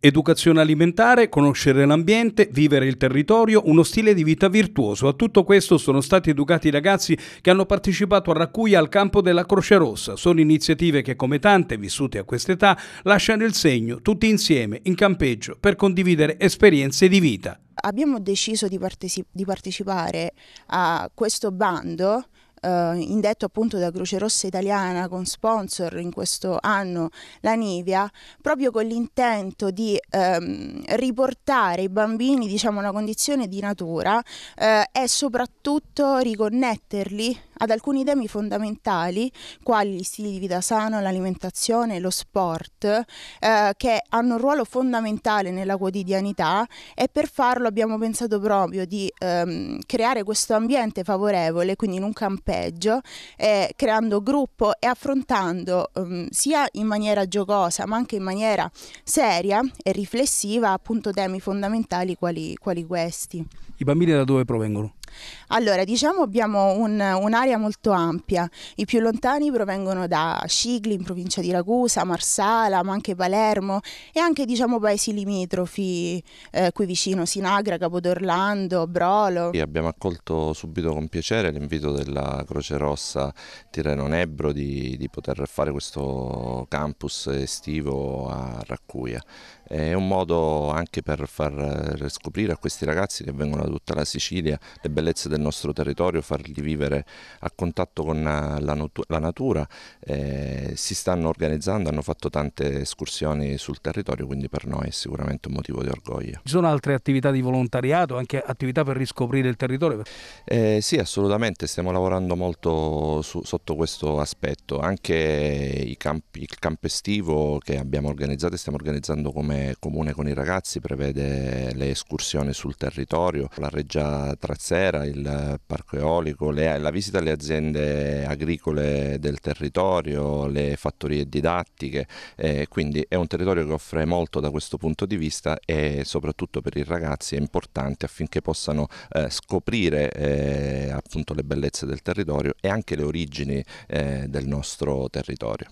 Educazione alimentare, conoscere l'ambiente, vivere il territorio, uno stile di vita virtuoso. A tutto questo sono stati educati i ragazzi che hanno partecipato a Raccuia al campo della Croce Rossa. Sono iniziative che, come tante vissute a quest'età, lasciano il segno, tutti insieme, in campeggio, per condividere esperienze di vita. Abbiamo deciso di, parteci di partecipare a questo bando eh, indetto appunto da Croce Rossa Italiana con sponsor in questo anno la Nivea, proprio con l'intento di ehm, riportare i bambini diciamo a una condizione di natura eh, e soprattutto riconnetterli ad alcuni temi fondamentali, quali gli stili di vita sano, l'alimentazione, lo sport, eh, che hanno un ruolo fondamentale nella quotidianità e per farlo abbiamo pensato proprio di ehm, creare questo ambiente favorevole, quindi in un campeggio, eh, creando gruppo e affrontando ehm, sia in maniera giocosa ma anche in maniera seria e riflessiva appunto temi fondamentali quali, quali questi. I bambini da dove provengono? Allora, diciamo abbiamo un, un'area un'area molto ampia. I più lontani provengono da Scigli in provincia di Ragusa, Marsala, ma anche Palermo e anche diciamo paesi limitrofi eh, qui vicino Sinagra, Capodorlando, Brolo. E abbiamo accolto subito con piacere l'invito della Croce Rossa Tirreno Nebro di, di poter fare questo campus estivo a Raccuia. È un modo anche per far scoprire a questi ragazzi che vengono da tutta la Sicilia le bellezze del nostro territorio, farli vivere a contatto con eh, la, la natura, eh, si stanno organizzando, hanno fatto tante escursioni sul territorio, quindi per noi è sicuramente un motivo di orgoglio. Ci sono altre attività di volontariato, anche attività per riscoprire il territorio? Eh, sì, assolutamente, stiamo lavorando molto su, sotto questo aspetto, anche campi, il campo estivo che abbiamo organizzato e stiamo organizzando come comune con i ragazzi prevede le escursioni sul territorio, la reggia trazzera, il parco eolico, le, la visita alle le aziende agricole del territorio, le fattorie didattiche, eh, quindi è un territorio che offre molto da questo punto di vista e soprattutto per i ragazzi è importante affinché possano eh, scoprire eh, appunto le bellezze del territorio e anche le origini eh, del nostro territorio.